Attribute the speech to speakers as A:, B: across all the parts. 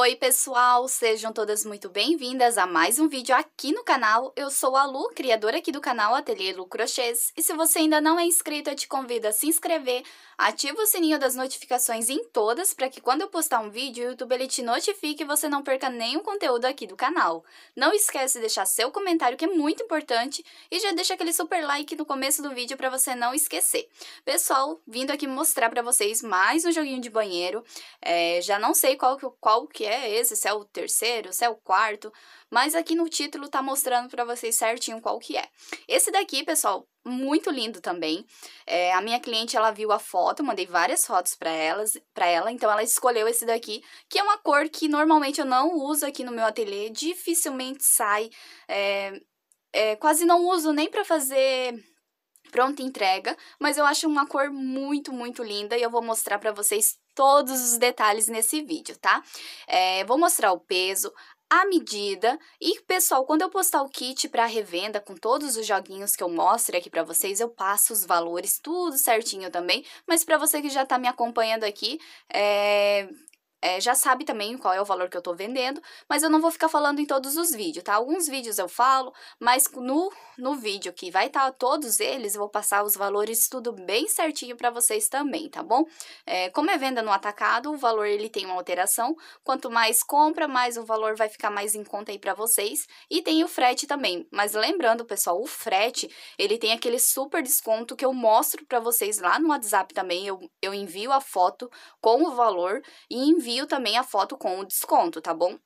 A: Oi, pessoal! Sejam todas muito bem-vindas a mais um vídeo aqui no canal. Eu sou a Lu, criadora aqui do canal Ateliê Lu Crochês, e se você ainda não é inscrito, eu te convido a se inscrever, ativa o sininho das notificações em todas para que quando eu postar um vídeo, o YouTube ele te notifique e você não perca nenhum conteúdo aqui do canal. Não esquece de deixar seu comentário, que é muito importante, e já deixa aquele super like no começo do vídeo para você não esquecer. Pessoal, vindo aqui mostrar para vocês mais um joguinho de banheiro. É, já não sei qual que, qual que é é esse, se é o terceiro, se é o quarto, mas aqui no título tá mostrando para vocês certinho qual que é. Esse daqui, pessoal, muito lindo também. É, a minha cliente, ela viu a foto, mandei várias fotos para elas, para ela, então ela escolheu esse daqui, que é uma cor que normalmente eu não uso aqui no meu ateliê, dificilmente sai, é, é, quase não uso nem para fazer pronta entrega, mas eu acho uma cor muito, muito linda e eu vou mostrar para vocês todos os detalhes nesse vídeo, tá? É, vou mostrar o peso, a medida. E, pessoal, quando eu postar o kit para revenda com todos os joguinhos que eu mostro aqui para vocês, eu passo os valores tudo certinho também. Mas para você que já está me acompanhando aqui, é é, já sabe também qual é o valor que eu tô vendendo, mas eu não vou ficar falando em todos os vídeos, tá? Alguns vídeos eu falo, mas no, no vídeo que vai estar tá, todos eles, eu vou passar os valores tudo bem certinho para vocês também, tá bom? É, como é venda no atacado, o valor ele tem uma alteração, quanto mais compra, mais o valor vai ficar mais em conta aí para vocês, e tem o frete também, mas lembrando, pessoal, o frete, ele tem aquele super desconto que eu mostro para vocês lá no WhatsApp também, eu, eu envio a foto com o valor e envio envio também a foto com o desconto, tá bom?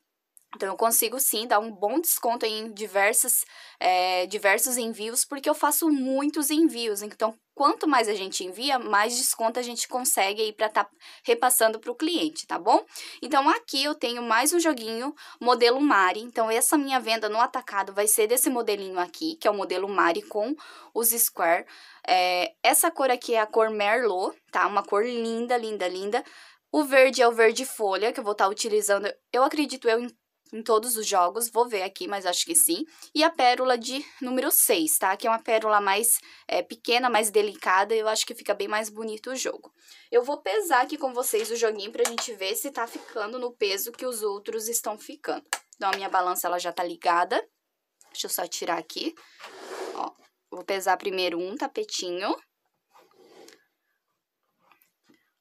A: Então, eu consigo sim dar um bom desconto em diversas, é, diversos envios, porque eu faço muitos envios. Então, quanto mais a gente envia, mais desconto a gente consegue aí para estar tá repassando para o cliente, tá bom? Então, aqui eu tenho mais um joguinho modelo Mari. Então, essa minha venda no atacado vai ser desse modelinho aqui, que é o modelo Mari com os Square. É, essa cor aqui é a cor Merlot, tá? Uma cor linda, linda, linda. O verde é o verde folha, que eu vou estar tá utilizando, eu acredito eu, em, em todos os jogos, vou ver aqui, mas acho que sim. E a pérola de número 6, tá? Que é uma pérola mais é, pequena, mais delicada, eu acho que fica bem mais bonito o jogo. Eu vou pesar aqui com vocês o joguinho pra gente ver se tá ficando no peso que os outros estão ficando. Então, a minha balança, ela já tá ligada. Deixa eu só tirar aqui. Ó, vou pesar primeiro um tapetinho.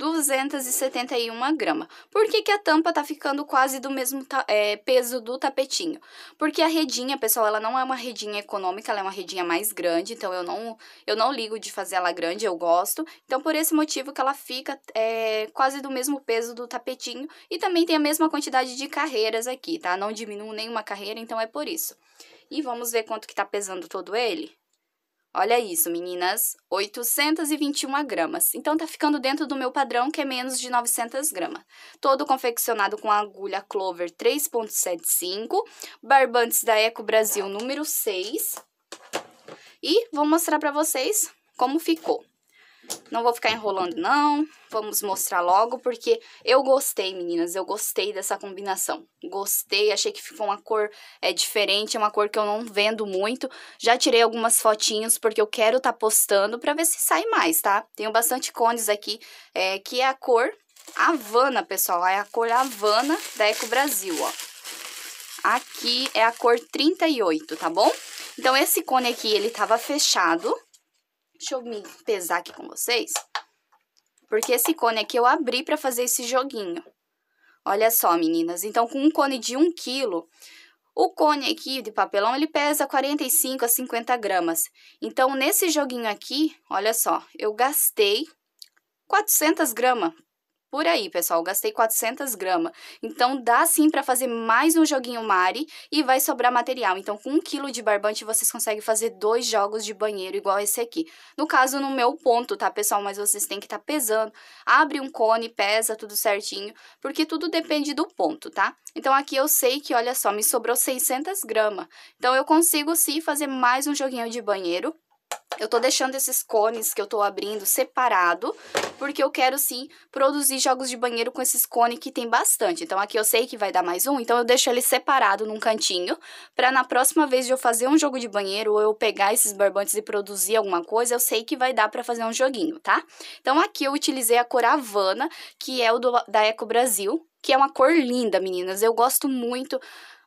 A: 271 gramas. Por que, que a tampa tá ficando quase do mesmo é, peso do tapetinho? Porque a redinha, pessoal, ela não é uma redinha econômica, ela é uma redinha mais grande, então eu não, eu não ligo de fazer ela grande, eu gosto. Então, por esse motivo que ela fica é, quase do mesmo peso do tapetinho e também tem a mesma quantidade de carreiras aqui, tá? Não diminuo nenhuma carreira, então é por isso. E vamos ver quanto que tá pesando todo ele? Olha isso, meninas, 821 gramas. Então, tá ficando dentro do meu padrão, que é menos de 900 gramas. Todo confeccionado com agulha Clover 3.75, barbantes da Eco Brasil número 6. E vou mostrar pra vocês como ficou. Não vou ficar enrolando, não. Vamos mostrar logo, porque eu gostei, meninas. Eu gostei dessa combinação. Gostei, achei que ficou uma cor é, diferente, é uma cor que eu não vendo muito. Já tirei algumas fotinhos, porque eu quero estar tá postando para ver se sai mais, tá? Tenho bastante cones aqui, é, que é a cor Havana, pessoal. É a cor Havana da Eco Brasil, ó. Aqui é a cor 38, tá bom? Então, esse cone aqui, ele tava fechado, Deixa eu me pesar aqui com vocês. Porque esse cone aqui eu abri para fazer esse joguinho. Olha só, meninas. Então, com um cone de 1 kg, o cone aqui de papelão, ele pesa 45 a 50 gramas. Então, nesse joguinho aqui, olha só, eu gastei 400 gramas por aí, pessoal, gastei 400 gramas. Então, dá sim para fazer mais um joguinho Mari e vai sobrar material. Então, com um quilo de barbante, vocês conseguem fazer dois jogos de banheiro igual esse aqui. No caso, no meu ponto, tá, pessoal? Mas vocês têm que estar tá pesando. Abre um cone, pesa tudo certinho, porque tudo depende do ponto, tá? Então, aqui eu sei que, olha só, me sobrou 600 gramas. Então, eu consigo sim fazer mais um joguinho de banheiro eu tô deixando esses cones que eu tô abrindo separado, porque eu quero sim produzir jogos de banheiro com esses cones que tem bastante. Então aqui eu sei que vai dar mais um, então eu deixo ele separado num cantinho, para na próxima vez de eu fazer um jogo de banheiro ou eu pegar esses barbantes e produzir alguma coisa, eu sei que vai dar para fazer um joguinho, tá? Então aqui eu utilizei a cor Havana, que é o do, da Eco Brasil, que é uma cor linda, meninas. Eu gosto muito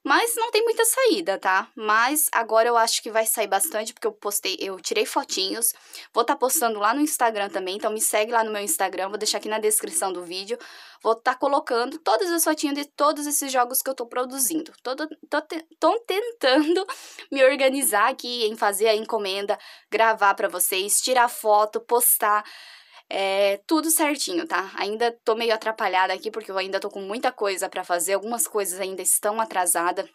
A: mas não tem muita saída, tá? Mas agora eu acho que vai sair bastante, porque eu postei, eu tirei fotinhos. Vou estar tá postando lá no Instagram também, então me segue lá no meu Instagram, vou deixar aqui na descrição do vídeo. Vou estar tá colocando todas as fotinhas de todos esses jogos que eu tô produzindo. Tô, tô tentando me organizar aqui em fazer a encomenda, gravar para vocês, tirar foto, postar. É, tudo certinho, tá? Ainda tô meio atrapalhada aqui porque eu ainda tô com muita coisa para fazer, algumas coisas ainda estão atrasadas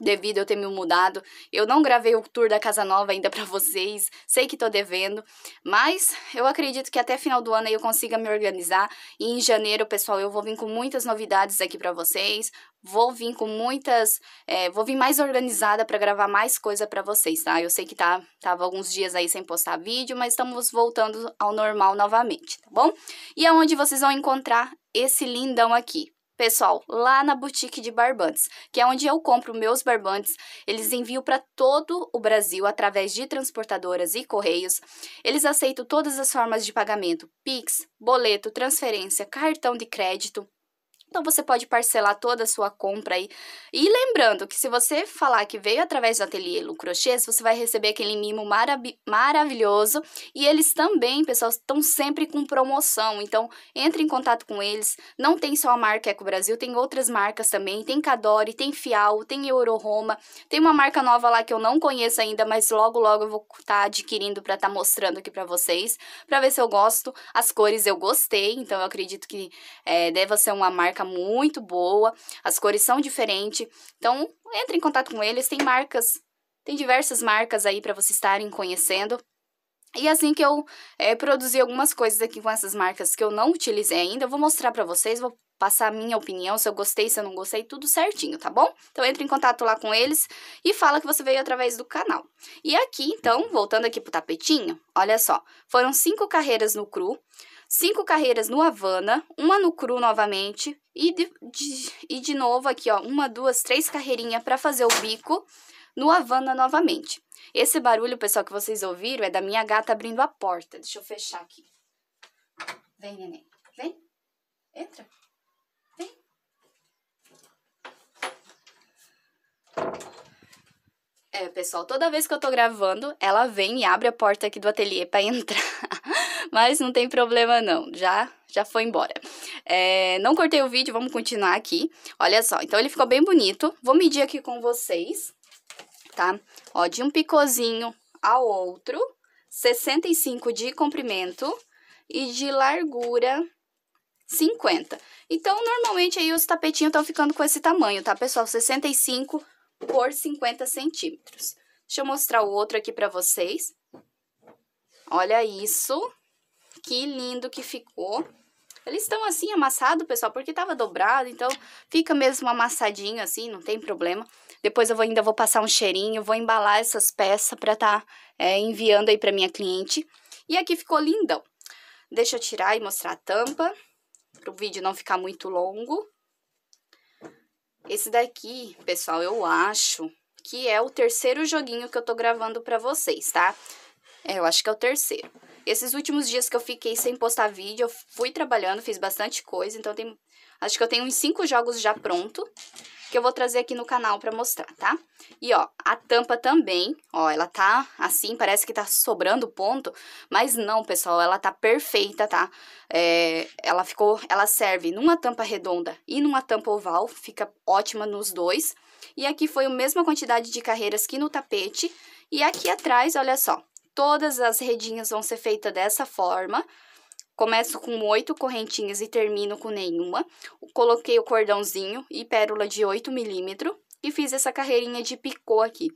A: devido eu ter me mudado. Eu não gravei o tour da casa nova ainda para vocês, sei que tô devendo, mas eu acredito que até final do ano eu consiga me organizar e em janeiro, pessoal, eu vou vir com muitas novidades aqui para vocês, Vou vir com muitas. É, vou vir mais organizada para gravar mais coisa para vocês, tá? Eu sei que tá, tava alguns dias aí sem postar vídeo, mas estamos voltando ao normal novamente, tá bom? E aonde é vocês vão encontrar esse lindão aqui pessoal, lá na boutique de barbantes, que é onde eu compro meus barbantes. Eles enviam para todo o Brasil através de transportadoras e correios. Eles aceitam todas as formas de pagamento: Pix, boleto, transferência, cartão de crédito. Então você pode parcelar toda a sua compra aí. E lembrando que se você falar que veio através do ateliê Lucrochês, você vai receber aquele mimo marav maravilhoso. E eles também, pessoal, estão sempre com promoção. Então entre em contato com eles. Não tem só a marca Eco Brasil, tem outras marcas também. Tem Cadore, tem Fial, tem Euro Roma Tem uma marca nova lá que eu não conheço ainda, mas logo logo eu vou estar tá adquirindo para estar tá mostrando aqui para vocês, para ver se eu gosto. As cores eu gostei, então eu acredito que é, ser uma marca marca muito boa, as cores são diferentes. Então, entre em contato com eles, tem marcas, tem diversas marcas aí para vocês estarem conhecendo. E assim que eu é, produzir algumas coisas aqui com essas marcas que eu não utilizei ainda, eu vou mostrar para vocês, vou passar a minha opinião, se eu gostei, se eu não gostei, tudo certinho, tá bom? Então entre em contato lá com eles e fala que você veio através do canal. E aqui, então, voltando aqui pro tapetinho, olha só, foram cinco carreiras no cru, cinco carreiras no Havana, uma no cru novamente e de, de, e de novo aqui, ó, uma, duas, três carreirinhas para fazer o bico no Havana novamente. Esse barulho, pessoal, que vocês ouviram é da minha gata abrindo a porta. Deixa eu fechar aqui. Vem, neném. Vem. Entra. Vem. É, pessoal, toda vez que eu tô gravando, ela vem e abre a porta aqui do ateliê para entrar. Mas não tem problema não, já já foi embora. É, não cortei o vídeo, vamos continuar aqui. Olha só, então ele ficou bem bonito. Vou medir aqui com vocês, tá? Ó, de um picôzinho ao outro, 65 de comprimento e de largura 50. Então, normalmente aí os tapetinhos estão ficando com esse tamanho, tá, pessoal? 65 por 50 centímetros. Deixa eu mostrar o outro aqui para vocês. Olha isso. Que lindo que ficou. Eles estão assim amassado, pessoal, porque tava dobrado, então fica mesmo amassadinho assim, não tem problema. Depois eu vou, ainda vou passar um cheirinho, vou embalar essas peças para estar tá, é, enviando aí para minha cliente. E aqui ficou lindão. Deixa eu tirar e mostrar a tampa, para o vídeo não ficar muito longo. Esse daqui, pessoal, eu acho que é o terceiro joguinho que eu tô gravando pra vocês, tá? É, eu acho que é o terceiro. Esses últimos dias que eu fiquei sem postar vídeo, eu fui trabalhando, fiz bastante coisa, então tem Acho que eu tenho uns cinco jogos já pronto, que eu vou trazer aqui no canal para mostrar, tá? E, ó, a tampa também, ó, ela tá assim, parece que tá sobrando ponto, mas não, pessoal, ela tá perfeita, tá? É, ela ficou, ela serve numa tampa redonda e numa tampa oval, fica ótima nos dois. E aqui foi a mesma quantidade de carreiras que no tapete, e aqui atrás, olha só, todas as redinhas vão ser feitas dessa forma, Começo com oito correntinhas e termino com nenhuma. Coloquei o cordãozinho e pérola de 8 milímetros e fiz essa carreirinha de picô aqui.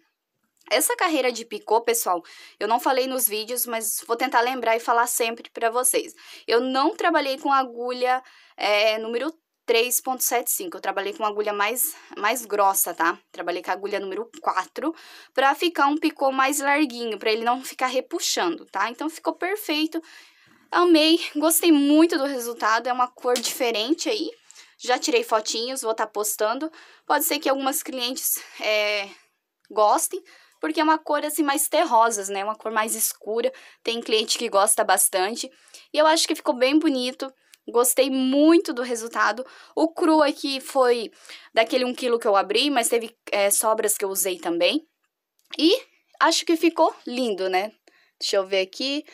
A: Essa carreira de picô, pessoal, eu não falei nos vídeos, mas vou tentar lembrar e falar sempre para vocês. Eu não trabalhei com agulha é, número 3.75. Eu trabalhei com agulha mais, mais grossa, tá? Trabalhei com agulha número 4 para ficar um picô mais larguinho, para ele não ficar repuxando, tá? Então, ficou perfeito. Amei, gostei muito do resultado, é uma cor diferente aí. Já tirei fotinhos, vou estar tá postando. Pode ser que algumas clientes é, gostem, porque é uma cor assim mais terrosas, né? Uma cor mais escura. Tem cliente que gosta bastante. E eu acho que ficou bem bonito. Gostei muito do resultado. O cru aqui foi daquele 1 um quilo que eu abri, mas teve é, sobras que eu usei também. E acho que ficou lindo, né? Deixa eu ver aqui.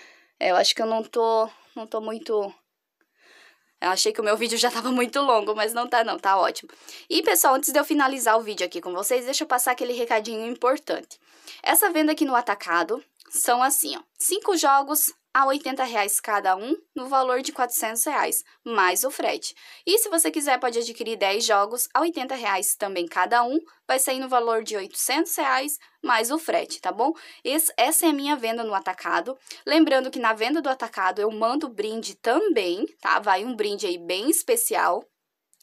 A: É, eu acho que eu não tô, não tô muito eu achei que o meu vídeo já estava muito longo, mas não tá não, tá ótimo. E pessoal, antes de eu finalizar o vídeo aqui com vocês, deixa eu passar aquele recadinho importante. Essa venda aqui no atacado são assim, ó, cinco jogos a R$ reais cada um, no valor de R$ 400, reais, mais o frete. E se você quiser, pode adquirir 10 jogos a R$ reais também cada um, vai sair no valor de R$ 800, reais, mais o frete, tá bom? Esse, essa é a minha venda no atacado. Lembrando que na venda do atacado eu mando brinde também, tá? Vai um brinde aí bem especial,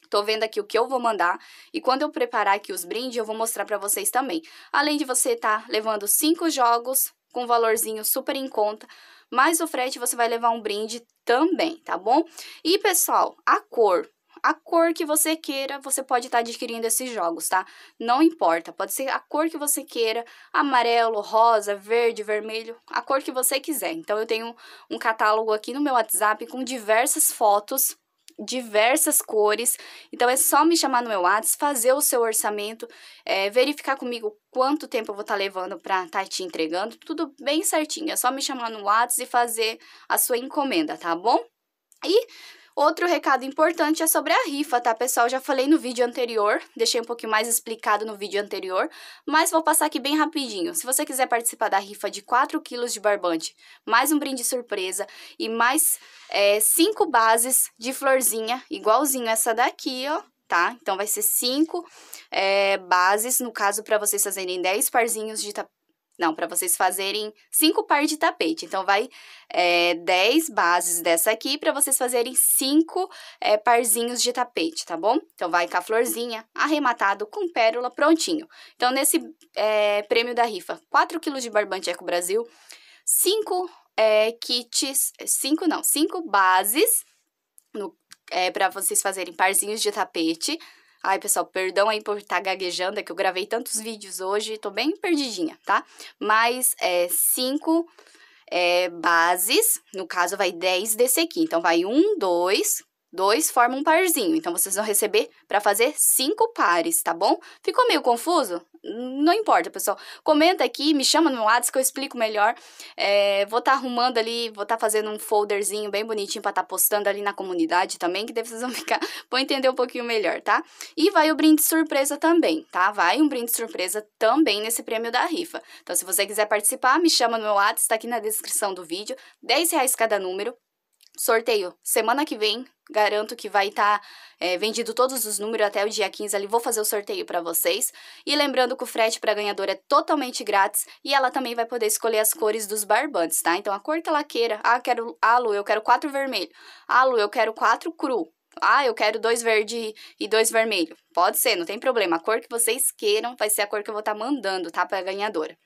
A: Tô vendo aqui o que eu vou mandar e quando eu preparar aqui os brindes, eu vou mostrar para vocês também. Além de você estar tá levando cinco jogos com valorzinho super em conta, mais o frete você vai levar um brinde também, tá bom? E pessoal, a cor, a cor que você queira, você pode estar tá adquirindo esses jogos, tá? Não importa, pode ser a cor que você queira, amarelo, rosa, verde, vermelho, a cor que você quiser. Então eu tenho um catálogo aqui no meu WhatsApp com diversas fotos diversas cores. Então é só me chamar no meu WhatsApp, fazer o seu orçamento, é, verificar comigo quanto tempo eu vou estar tá levando para estar tá te entregando, tudo bem certinho. É só me chamar no WhatsApp e fazer a sua encomenda, tá bom? E Outro recado importante é sobre a rifa, tá, pessoal? Já falei no vídeo anterior, deixei um pouquinho mais explicado no vídeo anterior, mas vou passar aqui bem rapidinho. Se você quiser participar da rifa de 4 quilos de barbante, mais um brinde surpresa e mais é, 5 bases de florzinha, igualzinho essa daqui, ó, tá? Então, vai ser cinco é, bases, no caso, para vocês fazerem 10 parzinhos de, não, para vocês fazerem cinco pares de tapete. Então, vai é, eh, 10 bases dessa aqui para vocês fazerem cinco é, parzinhos de tapete, tá bom? Então, vai com a florzinha, arrematado com pérola, prontinho. Então, nesse é, prêmio da rifa, 4 quilos de barbante Eco Brasil, 5 é, kits, 5 não, 5 bases é, para vocês fazerem parzinhos de tapete, Ai, pessoal, perdão aí por estar tá gaguejando, é que eu gravei tantos vídeos hoje, tô bem perdidinha, tá? Mas é cinco é, bases, no caso vai 10 desse aqui. Então, vai um, dois, Dois formam um parzinho, então vocês vão receber para fazer cinco pares, tá bom? Ficou meio confuso? Não importa, pessoal. Comenta aqui, me chama no WhatsApp que eu explico melhor. É, vou estar tá arrumando ali, vou estar tá fazendo um folderzinho bem bonitinho para estar tá postando ali na comunidade também, que daí vocês vão ficar, vão entender um pouquinho melhor, tá? E vai o brinde surpresa também, tá? Vai um brinde surpresa também nesse prêmio da rifa. Então, se você quiser participar, me chama no meu WhatsApp, está aqui na descrição do vídeo. 10 reais cada número. Sorteio semana que vem, Garanto que vai estar tá, é, vendido todos os números até o dia 15 ali. Vou fazer o sorteio para vocês. E lembrando que o frete para ganhadora é totalmente grátis e ela também vai poder escolher as cores dos barbantes, tá? Então a cor que tá ela queira. Ah, quero alu, ah, eu quero quatro vermelho. Alu, ah, eu quero quatro cru. Ah, eu quero dois verde e dois vermelho. Pode ser, não tem problema. A cor que vocês queiram vai ser a cor que eu vou estar tá mandando, tá? Para ganhadora.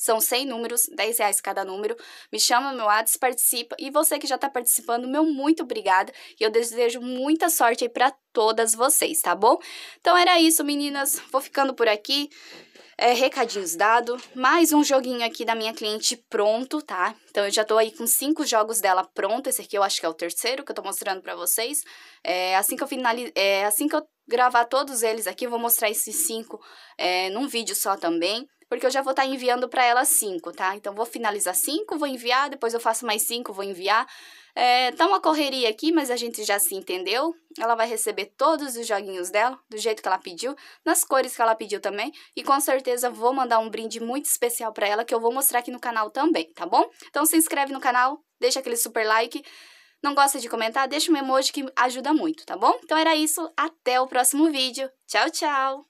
A: São 100 números, 10 reais cada número. Me chama meu WhatsApp, participa. E você que já está participando, meu muito obrigada. E eu desejo muita sorte aí para todas vocês, tá bom? Então era isso, meninas. Vou ficando por aqui. É, recadinhos dado, mais um joguinho aqui da minha cliente pronto, tá? Então eu já tô aí com cinco jogos dela pronto, esse aqui eu acho que é o terceiro que eu tô mostrando para vocês. É, assim que eu finalizar, é, assim que eu gravar todos eles aqui, eu vou mostrar esses cinco é, num vídeo só também porque eu já vou estar tá enviando para ela cinco, tá? Então, vou finalizar cinco, vou enviar, depois eu faço mais cinco, vou enviar. É, tá uma correria aqui, mas a gente já se entendeu. Ela vai receber todos os joguinhos dela, do jeito que ela pediu, nas cores que ela pediu também. E com certeza vou mandar um brinde muito especial para ela, que eu vou mostrar aqui no canal também, tá bom? Então se inscreve no canal, deixa aquele super like. Não gosta de comentar? Deixa um emoji que ajuda muito, tá bom? Então era isso, até o próximo vídeo. Tchau, tchau!